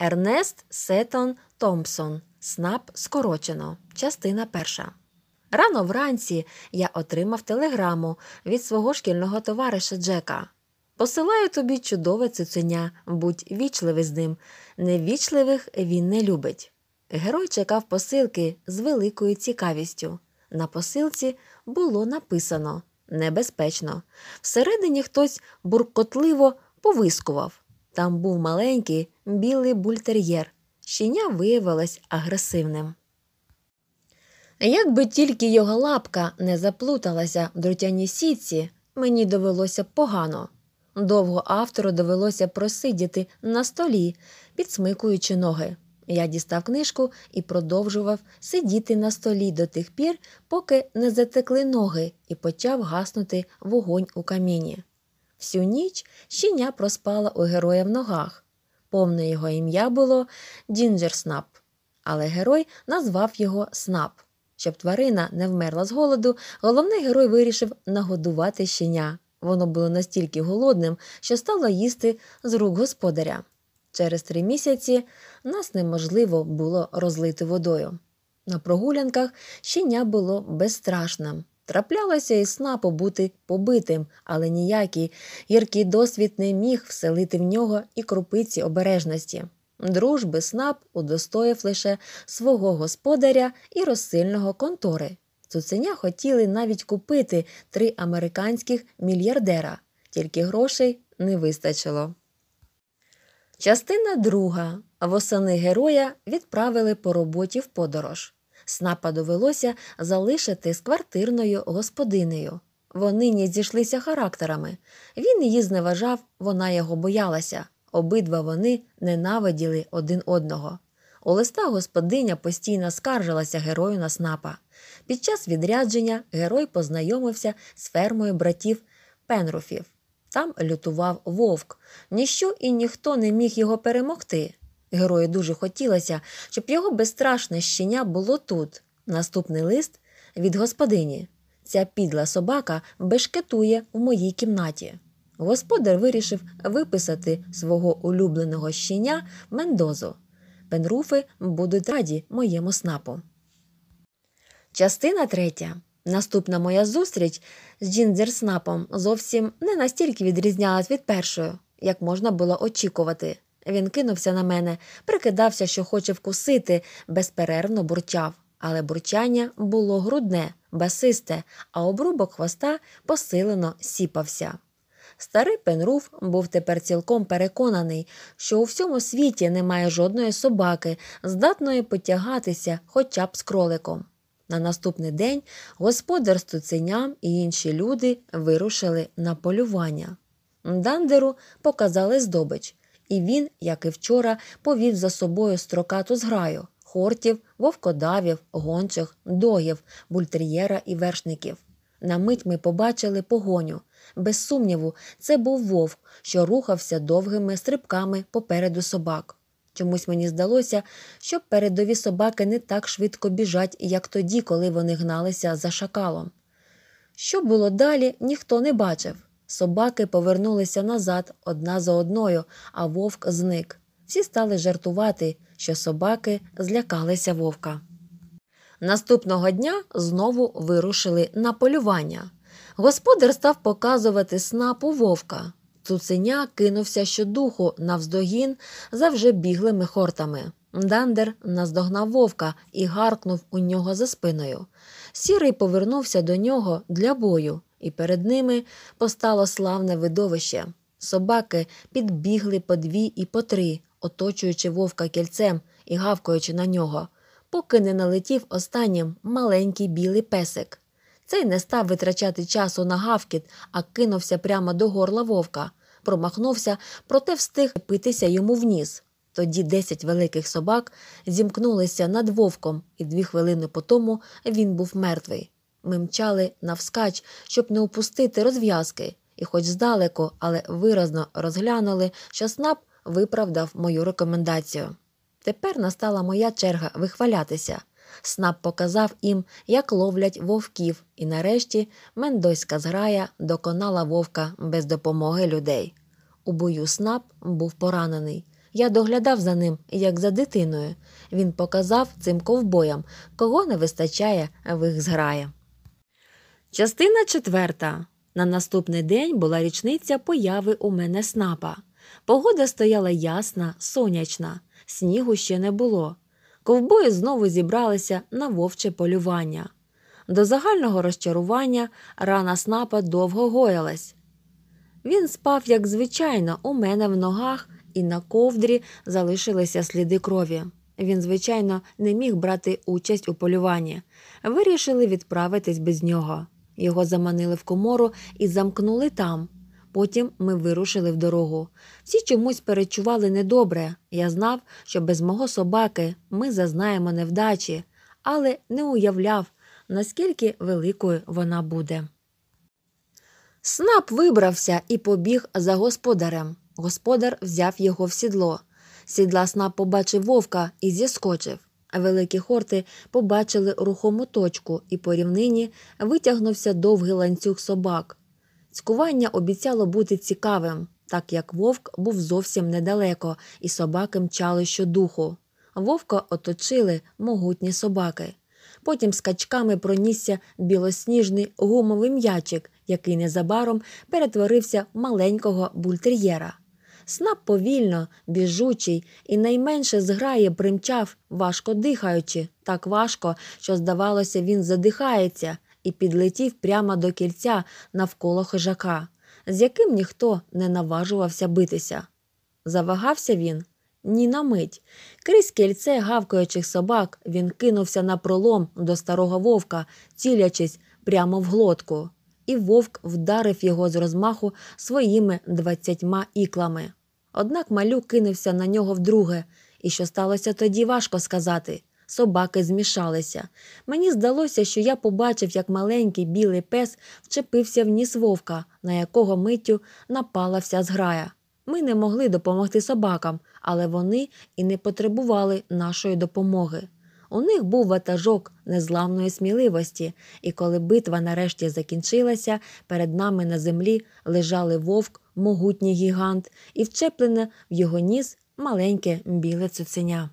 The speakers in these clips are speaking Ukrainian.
Ернест Сетон Томпсон. СНАП скорочено. Частина перша. Рано вранці я отримав телеграму від свого шкільного товариша Джека. Посилаю тобі чудове цуценя, будь вічливий з ним. Невічливих він не любить. Герой чекав посилки з великою цікавістю. На посилці було написано небезпечно. Всередині хтось буркотливо повискував. Там був маленький білий бультер'єр. Щеня виявилась агресивним. Якби тільки його лапка не заплуталася в дротяній сітці, мені довелося погано. Довго автору довелося просидіти на столі, підсмикуючи ноги. Я дістав книжку і продовжував сидіти на столі до тих пір, поки не затекли ноги і почав гаснути вогонь у каміні. Всю ніч щеня проспала у героя в ногах. Повне його ім'я було Дінджерснап, але герой назвав його Снап. Щоб тварина не вмерла з голоду, головний герой вирішив нагодувати щеня. Воно було настільки голодним, що стало їсти з рук господаря. Через три місяці нас неможливо було розлити водою. На прогулянках щеня було безстрашним. Траплялося і сна побути побитим, але ніякий гіркий досвід не міг вселити в нього і крупиці обережності. Дружби снап удостоїв лише свого господаря і розсильного контори. Цуценя хотіли навіть купити три американських мільярдера, тільки грошей не вистачило. Частина друга восени героя відправили по роботі в подорож. Снапа довелося залишити з квартирною господинею. Вони не зійшлися характерами. Він її зневажав, вона його боялася. Обидва вони ненавиділи один одного. У листа господиня постійно скаржилася герою на снапа. Під час відрядження герой познайомився з фермою братів Пенруфів. Там лютував вовк. Ніщо і ніхто не міг його перемогти. Герою дуже хотілося, щоб його безстрашне щеня було тут. Наступний лист від господині. Ця підла собака бешкетує в моїй кімнаті. Господар вирішив виписати свого улюбленого щеня Мендозу. Пенруфи будуть раді моєму снапу. Частина третя. Наступна моя зустріч з Джіндзерснапом зовсім не настільки відрізнялась від першої, як можна було очікувати. Він кинувся на мене, прикидався, що хоче вкусити, безперервно бурчав, але бурчання було грудне, басисте, а обрубок хвоста посилено сіпався. Старий Пенруф був тепер цілком переконаний, що у всьому світі немає жодної собаки, здатної потягатися хоча б з кроликом. На наступний день господар з і інші люди вирушили на полювання. Дандеру показали здобич і він, як і вчора, повів за собою строкату зграю хортів, вовкодавів, гончих, догів, бультер'єра і вершників. На мить ми побачили погоню. Без сумніву, це був вовк, що рухався довгими стрибками попереду собак. Чомусь мені здалося, що передові собаки не так швидко біжать, як тоді, коли вони гналися за шакалом. Що було далі, ніхто не бачив. Собаки повернулися назад одна за одною, а вовк зник. Всі стали жартувати, що собаки злякалися вовка. Наступного дня знову вирушили на полювання. Господар став показувати снапу вовка. Цуценя кинувся щодуху навздогін за вже біглими хортами. Дандер наздогнав вовка і гаркнув у нього за спиною. Сірий повернувся до нього для бою і перед ними постало славне видовище. Собаки підбігли по дві і по три, оточуючи вовка кільцем і гавкаючи на нього, поки не налетів останнім маленький білий песик. Цей не став витрачати часу на гавкіт, а кинувся прямо до горла вовка, промахнувся, проте встиг питися йому в ніс. Тоді десять великих собак зімкнулися над вовком, і дві хвилини по тому він був мертвий. Ми мчали навскач, щоб не упустити розв'язки, і, хоч здалеку, але виразно розглянули, що снап виправдав мою рекомендацію. Тепер настала моя черга вихвалятися. Снап показав їм, як ловлять вовків, і нарешті мендойська зграя доконала вовка без допомоги людей. У бою снап був поранений. Я доглядав за ним, як за дитиною. Він показав цим ковбоям, кого не вистачає в їх зграї. Частина четверта. На наступний день була річниця появи у мене снапа. Погода стояла ясна, сонячна, снігу ще не було. Ковбої знову зібралися на вовче полювання. До загального розчарування рана снапа довго гоялась. Він спав, як звичайно, у мене в ногах, і на ковдрі залишилися сліди крові. Він, звичайно, не міг брати участь у полюванні. Вирішили відправитись без нього. Його заманили в комору і замкнули там. Потім ми вирушили в дорогу. Всі чомусь перечували недобре. Я знав, що без мого собаки ми зазнаємо невдачі, але не уявляв, наскільки великою вона буде. Снап вибрався і побіг за господарем. Господар взяв його в сідло. Сідла снап побачив вовка і зіскочив. Великі хорти побачили рухому точку, і по рівнині витягнувся довгий ланцюг собак. Цькування обіцяло бути цікавим, так як вовк був зовсім недалеко, і собаки мчали щодуху. Вовка оточили могутні собаки. Потім скачками пронісся білосніжний гумовий м'ячик, який незабаром перетворився маленького бультер'єра. Снап повільно, біжучий і найменше зграє примчав, важко дихаючи, так важко, що, здавалося, він задихається і підлетів прямо до кільця навколо хижака, з яким ніхто не наважувався битися. Завагався він. Ні на мить. Крізь кільце гавкаючих собак він кинувся на пролом до старого вовка, цілячись прямо в глотку, і вовк вдарив його з розмаху своїми двадцятьма іклами. Однак малюк кинувся на нього вдруге, і що сталося тоді, важко сказати. Собаки змішалися. Мені здалося, що я побачив, як маленький білий пес вчепився в ніс вовка, на якого миттю напала вся зграя. Ми не могли допомогти собакам, але вони і не потребували нашої допомоги. У них був ватажок незламної сміливості, і коли битва нарешті закінчилася, перед нами на землі лежали вовк, могутній гігант, і вчеплене в його ніс маленьке біле цуценя.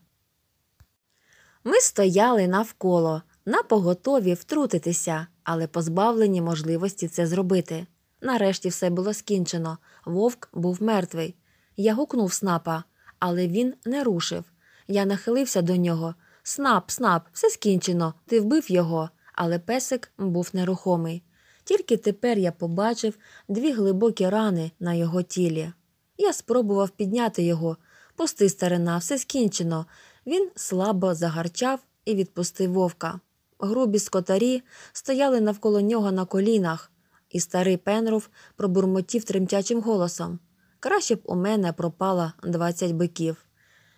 Ми стояли навколо, на поготові втрутитися, але позбавлені можливості це зробити. Нарешті все було скінчено. Вовк був мертвий. Я гукнув снапа, але він не рушив. Я нахилився до нього. Снап, снап, все скінчено. Ти вбив його. Але песик був нерухомий. Тільки тепер я побачив дві глибокі рани на його тілі. Я спробував підняти його. Пусти, старина, все скінчено. Він слабо загарчав і відпустив вовка. Грубі скотарі стояли навколо нього на колінах, і старий Пенруф пробурмотів тремтячим голосом Краще б у мене пропало двадцять биків.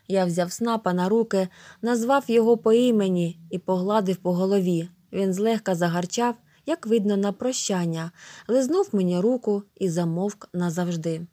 Я взяв снапа на руки, назвав його по імені і погладив по голові. Він злегка загарчав як видно, на прощання, лизнув мені руку і замовк назавжди.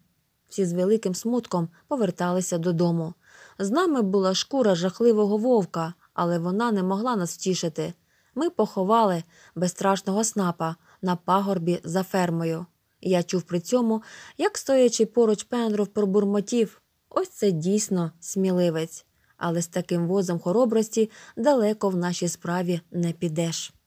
Всі з великим смутком поверталися додому. З нами була шкура жахливого вовка, але вона не могла нас втішити. Ми поховали безстрашного снапа на пагорбі за фермою. Я чув при цьому, як стоячи поруч Пендров пробурмотів. Ось це дійсно сміливець, але з таким возом хоробрості далеко в нашій справі не підеш.